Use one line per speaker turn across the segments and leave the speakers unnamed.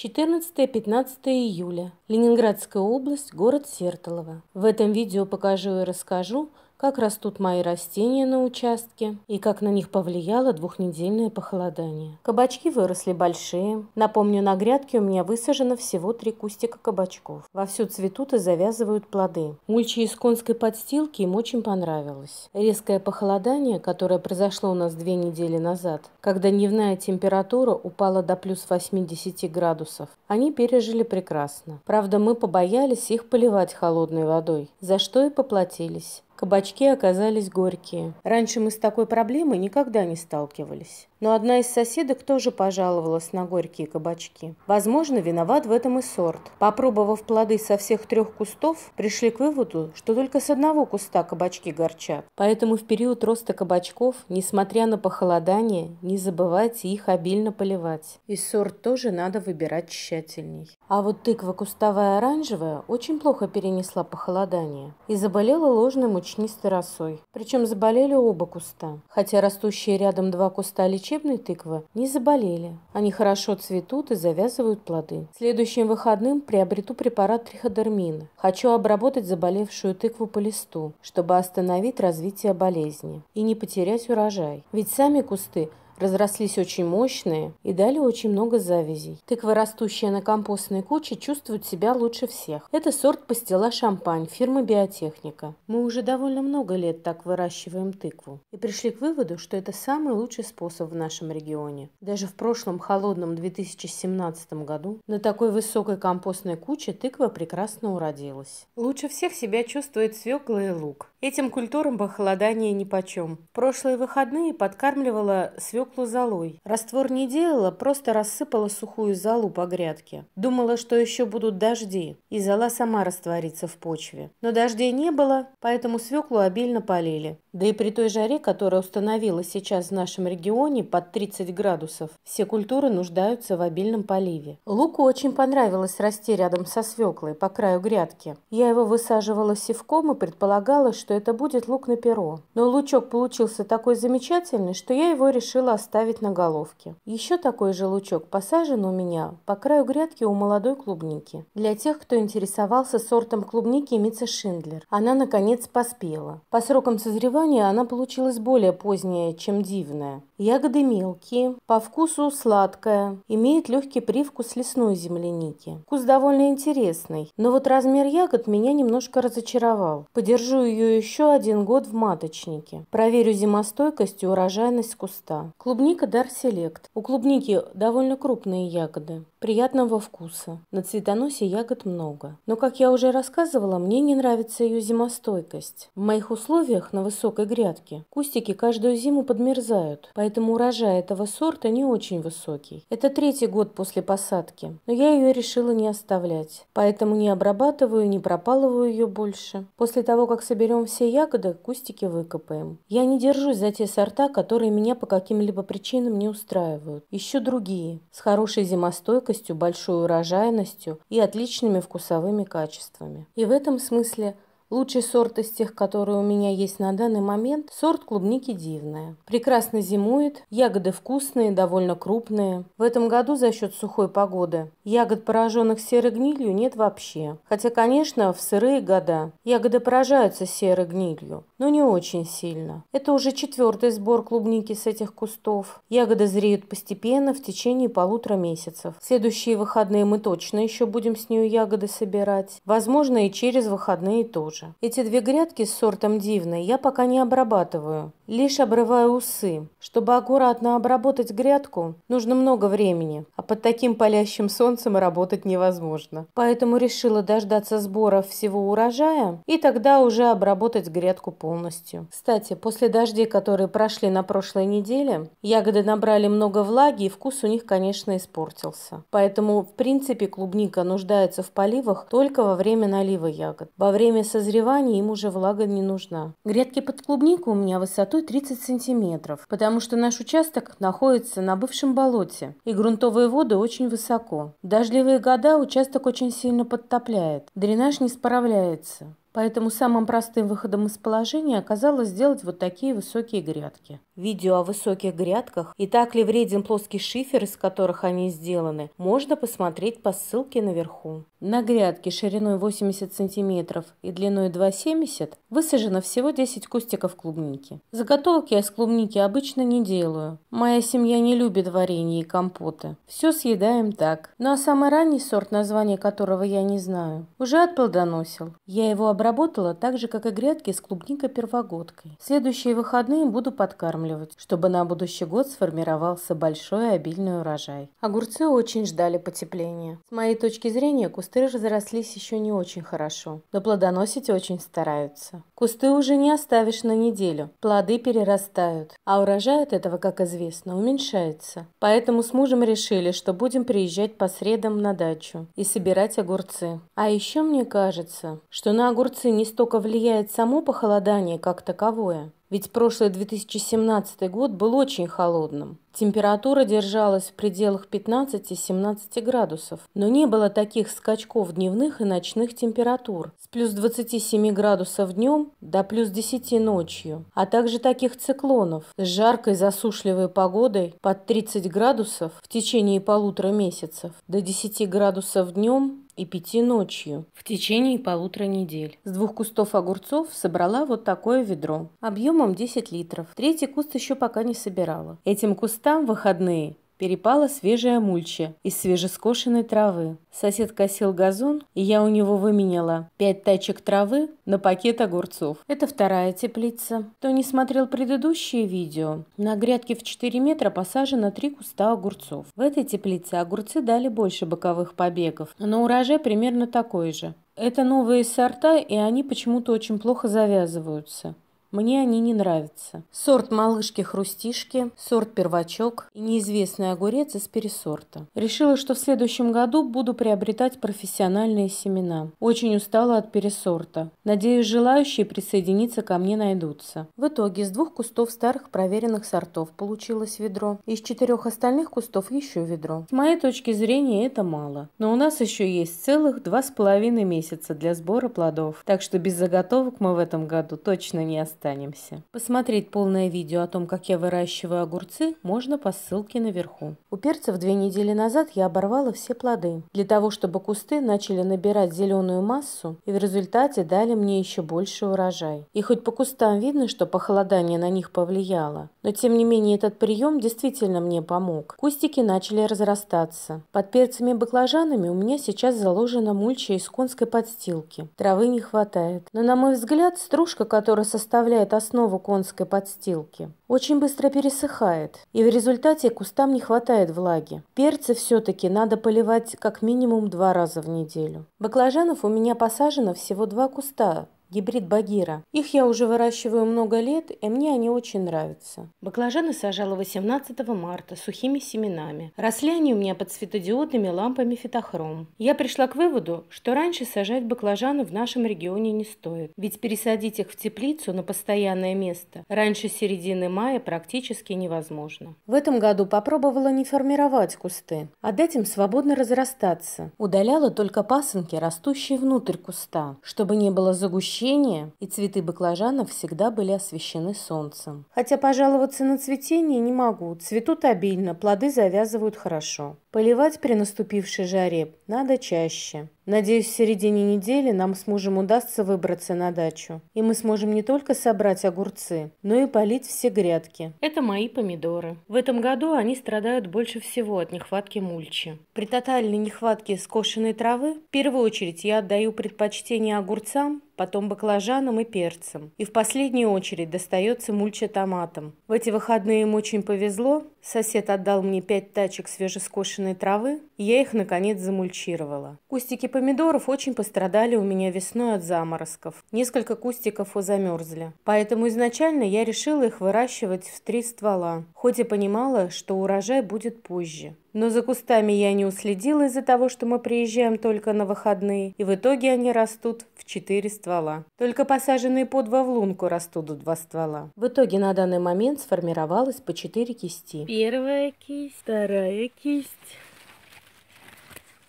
14-15 июля. Ленинградская область, город Сертолово. В этом видео покажу и расскажу, как растут мои растения на участке и как на них повлияло двухнедельное похолодание. Кабачки выросли большие. Напомню, на грядке у меня высажено всего три кустика кабачков. Вовсю цветут и завязывают плоды. Мульчи из конской подстилки им очень понравилось. Резкое похолодание, которое произошло у нас две недели назад, когда дневная температура упала до плюс 80 градусов, они пережили прекрасно. Правда, мы побоялись их поливать холодной водой, за что и поплатились. Кабачки оказались горькие. Раньше мы с такой проблемой никогда не сталкивались. Но одна из соседок тоже пожаловалась на горькие кабачки. Возможно, виноват в этом и сорт. Попробовав плоды со всех трех кустов, пришли к выводу, что только с одного куста кабачки горчат. Поэтому в период роста кабачков, несмотря на похолодание, не забывайте их обильно поливать. И сорт тоже надо выбирать тщательней. А вот тыква кустовая оранжевая очень плохо перенесла похолодание и заболела ложным мучной мучнистой росой. Причем заболели оба куста. Хотя растущие рядом два куста лечебной тыквы не заболели. Они хорошо цветут и завязывают плоды. Следующим выходным приобрету препарат триходермин. Хочу обработать заболевшую тыкву по листу, чтобы остановить развитие болезни и не потерять урожай. Ведь сами кусты – разрослись очень мощные и дали очень много завязей. Тыква, растущая на компостной куче, чувствует себя лучше всех. Это сорт пастила шампань фирмы Биотехника. Мы уже довольно много лет так выращиваем тыкву и пришли к выводу, что это самый лучший способ в нашем регионе. Даже в прошлом холодном 2017 году на такой высокой компостной куче тыква прекрасно уродилась. Лучше всех себя чувствует свекла и лук. Этим культурам похолодание нипочем. Прошлые выходные подкармливала свеклу золой. Раствор не делала, просто рассыпала сухую золу по грядке. Думала, что еще будут дожди, и зола сама растворится в почве. Но дождей не было, поэтому свеклу обильно полили. Да и при той жаре, которая установила сейчас в нашем регионе под 30 градусов, все культуры нуждаются в обильном поливе. Луку очень понравилось расти рядом со свеклой по краю грядки. Я его высаживала севком и предполагала, что что это будет лук на перо, но лучок получился такой замечательный, что я его решила оставить на головке. Еще такой же лучок посажен у меня по краю грядки у молодой клубники. Для тех, кто интересовался сортом клубники Мица Шиндлер, она наконец поспела. По срокам созревания она получилась более поздняя, чем дивная. Ягоды мелкие, по вкусу сладкая, имеет легкий привкус лесной земляники. Вкус довольно интересный, но вот размер ягод меня немножко разочаровал. Подержу ее еще один год в маточнике. Проверю зимостойкость и урожайность куста. Клубника Дар Селект. У клубники довольно крупные ягоды, приятного вкуса. На цветоносе ягод много. Но, как я уже рассказывала, мне не нравится ее зимостойкость. В моих условиях на высокой грядке кустики каждую зиму подмерзают, поэтому поэтому урожай этого сорта не очень высокий. Это третий год после посадки, но я ее решила не оставлять, поэтому не обрабатываю, не пропалываю ее больше. После того, как соберем все ягоды, кустики выкопаем. Я не держусь за те сорта, которые меня по каким-либо причинам не устраивают. Ищу другие, с хорошей зимостойкостью, большой урожайностью и отличными вкусовыми качествами. И в этом смысле – Лучший сорт из тех, которые у меня есть на данный момент, сорт клубники дивная. Прекрасно зимует, ягоды вкусные, довольно крупные. В этом году за счет сухой погоды ягод, пораженных серой гнилью, нет вообще. Хотя, конечно, в сырые года ягоды поражаются серой гнилью, но не очень сильно. Это уже четвертый сбор клубники с этих кустов. Ягоды зреют постепенно в течение полутора месяцев. В следующие выходные мы точно еще будем с нее ягоды собирать. Возможно, и через выходные тоже тоже. Эти две грядки с сортом дивной я пока не обрабатываю, лишь обрываю усы. Чтобы аккуратно обработать грядку, нужно много времени, а под таким палящим солнцем работать невозможно. Поэтому решила дождаться сбора всего урожая и тогда уже обработать грядку полностью. Кстати, после дождей, которые прошли на прошлой неделе, ягоды набрали много влаги и вкус у них, конечно, испортился. Поэтому, в принципе, клубника нуждается в поливах только во время налива ягод. Во время созревания созревания им уже влага не нужна. Грядки под клубнику у меня высотой 30 сантиметров, потому что наш участок находится на бывшем болоте, и грунтовые воды очень высоко. дождливые года участок очень сильно подтопляет, дренаж не справляется. Поэтому самым простым выходом из положения оказалось сделать вот такие высокие грядки. Видео о высоких грядках и так ли вреден плоский шифер, из которых они сделаны, можно посмотреть по ссылке наверху. На грядке шириной 80 см и длиной 2,70 высажено всего 10 кустиков клубники. Заготовки я с клубники обычно не делаю. Моя семья не любит варенье и компоты. Все съедаем так. Ну а самый ранний сорт, название которого я не знаю, уже отплодоносил. Я его обработала так же, как и грядки с клубникой-первогодкой. В следующие выходные буду подкармливать, чтобы на будущий год сформировался большой обильный урожай. Огурцы очень ждали потепления. С моей точки зрения, кусты кусты разрослись еще не очень хорошо, но плодоносить очень стараются. Кусты уже не оставишь на неделю, плоды перерастают, а урожай от этого, как известно, уменьшается. Поэтому с мужем решили, что будем приезжать по средам на дачу и собирать огурцы. А еще мне кажется, что на огурцы не столько влияет само похолодание как таковое, ведь прошлый 2017 год был очень холодным. Температура держалась в пределах 15-17 градусов, но не было таких скачков дневных и ночных температур с плюс 27 градусов днем до плюс 10 ночью, а также таких циклонов с жаркой засушливой погодой под 30 градусов в течение полутора месяцев до 10 градусов днем и пяти ночью в течение полутора недель. С двух кустов огурцов собрала вот такое ведро объемом 10 литров. Третий куст еще пока не собирала. Этим кустам выходные перепала свежая мульча из свежескошенной травы. Сосед косил газон, и я у него выменяла пять тачек травы на пакет огурцов. Это вторая теплица. Кто не смотрел предыдущее видео, на грядке в 4 метра посажено три куста огурцов. В этой теплице огурцы дали больше боковых побегов, но урожай примерно такой же. Это новые сорта, и они почему-то очень плохо завязываются. Мне они не нравятся. Сорт малышки-хрустишки, сорт первачок и неизвестный огурец из пересорта. Решила, что в следующем году буду приобретать профессиональные семена. Очень устала от пересорта. Надеюсь, желающие присоединиться ко мне найдутся. В итоге из двух кустов старых проверенных сортов получилось ведро. Из четырех остальных кустов еще ведро. С моей точки зрения это мало. Но у нас еще есть целых два с половиной месяца для сбора плодов. Так что без заготовок мы в этом году точно не останемся останемся. Посмотреть полное видео о том, как я выращиваю огурцы, можно по ссылке наверху. У перцев две недели назад я оборвала все плоды, для того, чтобы кусты начали набирать зеленую массу и в результате дали мне еще больше урожай. И хоть по кустам видно, что похолодание на них повлияло, но тем не менее этот прием действительно мне помог. Кустики начали разрастаться. Под перцами и баклажанами у меня сейчас заложена мульча из конской подстилки. Травы не хватает. Но на мой взгляд, стружка, которая составляет составляет основу конской подстилки, очень быстро пересыхает, и в результате кустам не хватает влаги. Перцы все-таки надо поливать как минимум два раза в неделю. Баклажанов у меня посажено всего два куста, гибрид багира. Их я уже выращиваю много лет, и мне они очень нравятся. Баклажаны сажала 18 марта сухими семенами. Росли они у меня под светодиодными лампами фитохром. Я пришла к выводу, что раньше сажать баклажаны в нашем регионе не стоит, ведь пересадить их в теплицу на постоянное место раньше середины мая практически невозможно. В этом году попробовала не формировать кусты, а дать им свободно разрастаться. Удаляла только пасынки, растущие внутрь куста, чтобы не было загущения печенье и цветы баклажанов всегда были освещены солнцем. Хотя пожаловаться на цветение не могу. Цветут обильно, плоды завязывают хорошо. Поливать при наступившей жаре надо чаще. Надеюсь, в середине недели нам с мужем удастся выбраться на дачу. И мы сможем не только собрать огурцы, но и полить все грядки. Это мои помидоры. В этом году они страдают больше всего от нехватки мульчи. При тотальной нехватке скошенной травы в первую очередь я отдаю предпочтение огурцам, потом баклажаном и перцем. И в последнюю очередь достается мульча томатом. В эти выходные им очень повезло. Сосед отдал мне пять тачек свежескошенной травы, и я их, наконец, замульчировала. Кустики помидоров очень пострадали у меня весной от заморозков. Несколько кустиков замерзли. Поэтому изначально я решила их выращивать в три ствола, хоть и понимала, что урожай будет позже. Но за кустами я не уследила из-за того, что мы приезжаем только на выходные, и в итоге они растут четыре ствола. Только посаженные по два в лунку растут два ствола. В итоге на данный момент сформировалось по четыре кисти. Первая кисть, вторая кисть,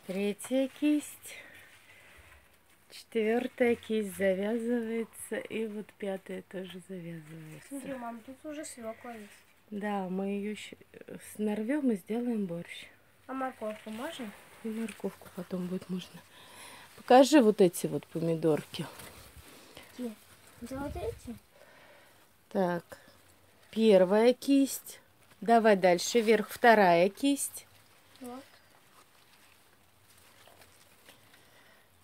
третья кисть. Четвертая кисть завязывается, и вот пятая тоже завязывается. Смотри, мам, тут уже свекла есть. Да, мы ее э, снорвем и сделаем борщ. А морковку можно? И морковку потом будет можно. Покажи вот эти вот помидорки. Где? Вот эти? Так, первая кисть. Давай дальше вверх, вторая кисть. Вот.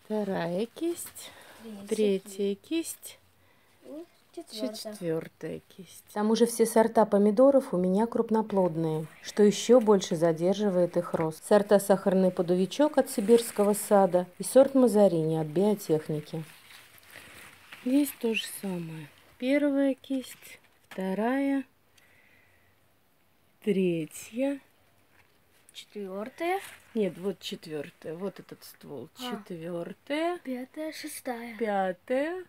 Вторая кисть, Третья, третья кисть. Четвертая. Четвертая кисть. К тому же все сорта помидоров у меня крупноплодные, что еще больше задерживает их рост. Сорта сахарный подувичок от сибирского сада и сорт мазарини от биотехники. Здесь то же самое. Первая кисть, вторая, третья. Четвертая. Нет, вот четвертая. Вот этот ствол. А. Четвертая. Пятая, шестая. Пятая,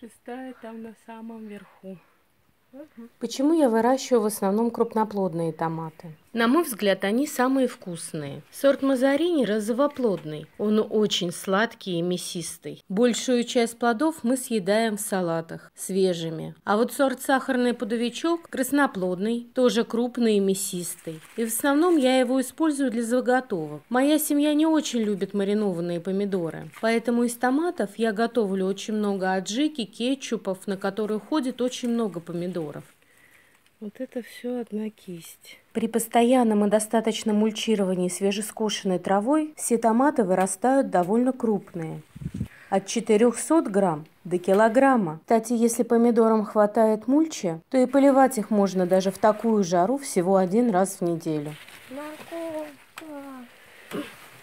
Шестая там на самом верху. Почему я выращиваю в основном крупноплодные томаты? На мой взгляд, они самые вкусные. Сорт Мазарини розовоплодный. Он очень сладкий и мясистый. Большую часть плодов мы съедаем в салатах, свежими. А вот сорт сахарный пудовичок красноплодный, тоже крупный и мясистый. И в основном я его использую для заготовок. Моя семья не очень любит маринованные помидоры, поэтому из томатов я готовлю очень много аджики, кетчупов, на которые ходит очень много помидоров. Вот это все одна кисть. При постоянном и достаточном мульчировании свежескошенной травой все томаты вырастают довольно крупные. От 400 грамм до килограмма. Кстати, если помидорам хватает мульчи, то и поливать их можно даже в такую жару всего один раз в неделю. Морковка.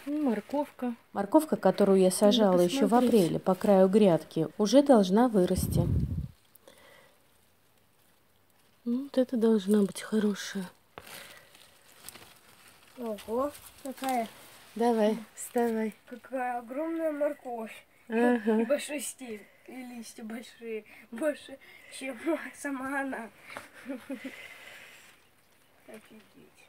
Ну, морковка. Морковка, которую я сажала ну, еще в апреле по краю грядки, уже должна вырасти. Ну, вот это должна быть хорошая. Ого, какая. Давай, вставай. Какая огромная морковь. Ага. И большой стиль. И листья большие. Больше, чем сама она. Офигеть.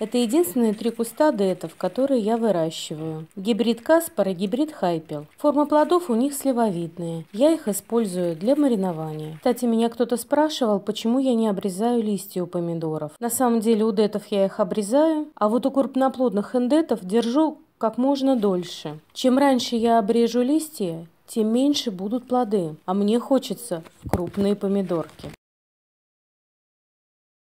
Это единственные три куста детов, которые я выращиваю. Гибрид Каспара, гибрид Хайпел. Форма плодов у них сливовидные. Я их использую для маринования. Кстати, меня кто-то спрашивал, почему я не обрезаю листья у помидоров. На самом деле у детов я их обрезаю, а вот у крупноплодных эндетов держу как можно дольше. Чем раньше я обрежу листья, тем меньше будут плоды, а мне хочется крупные помидорки.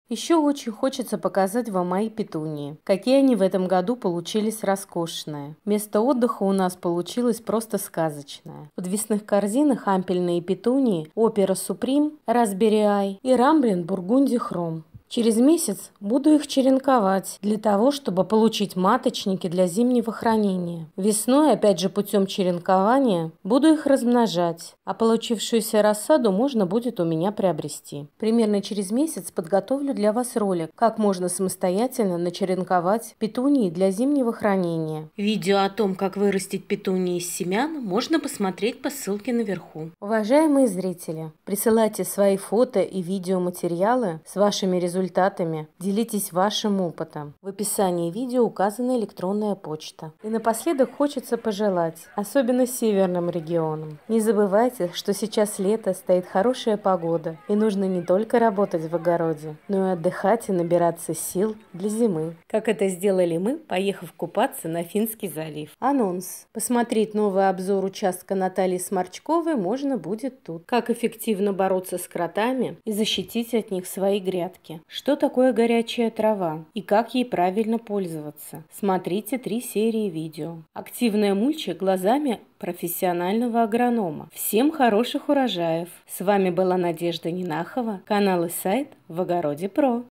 Еще очень хочется показать вам мои петунии. Какие они в этом году получились роскошные. Место отдыха у нас получилось просто сказочное. В подвесных корзинах ампельные петунии, опера Суприм, Raspberry Ай и Рамблин Бургунди Хром. Через месяц буду их черенковать для того, чтобы получить маточники для зимнего хранения. Весной, опять же путем черенкования, буду их размножать, а получившуюся рассаду можно будет у меня приобрести. Примерно через месяц подготовлю для вас ролик, как можно самостоятельно начеренковать петунии для зимнего хранения. Видео о том, как вырастить петунии из семян, можно посмотреть по ссылке наверху. Уважаемые зрители, присылайте свои фото и видеоматериалы с вашими результатами результатами. Делитесь вашим опытом. В описании видео указана электронная почта. И напоследок хочется пожелать, особенно северным регионам. Не забывайте, что сейчас лето, стоит хорошая погода, и нужно не только работать в огороде, но и отдыхать и набираться сил для зимы. Как это сделали мы, поехав купаться на Финский залив. Анонс. Посмотреть новый обзор участка Натальи Сморчковой можно будет тут. Как эффективно бороться с кротами и защитить от них свои грядки. Что такое горячая трава и как ей правильно пользоваться? Смотрите три серии видео. Активная мульча глазами профессионального агронома. Всем хороших урожаев! С вами была Надежда Нинахова, канал и сайт «В огороде ПРО».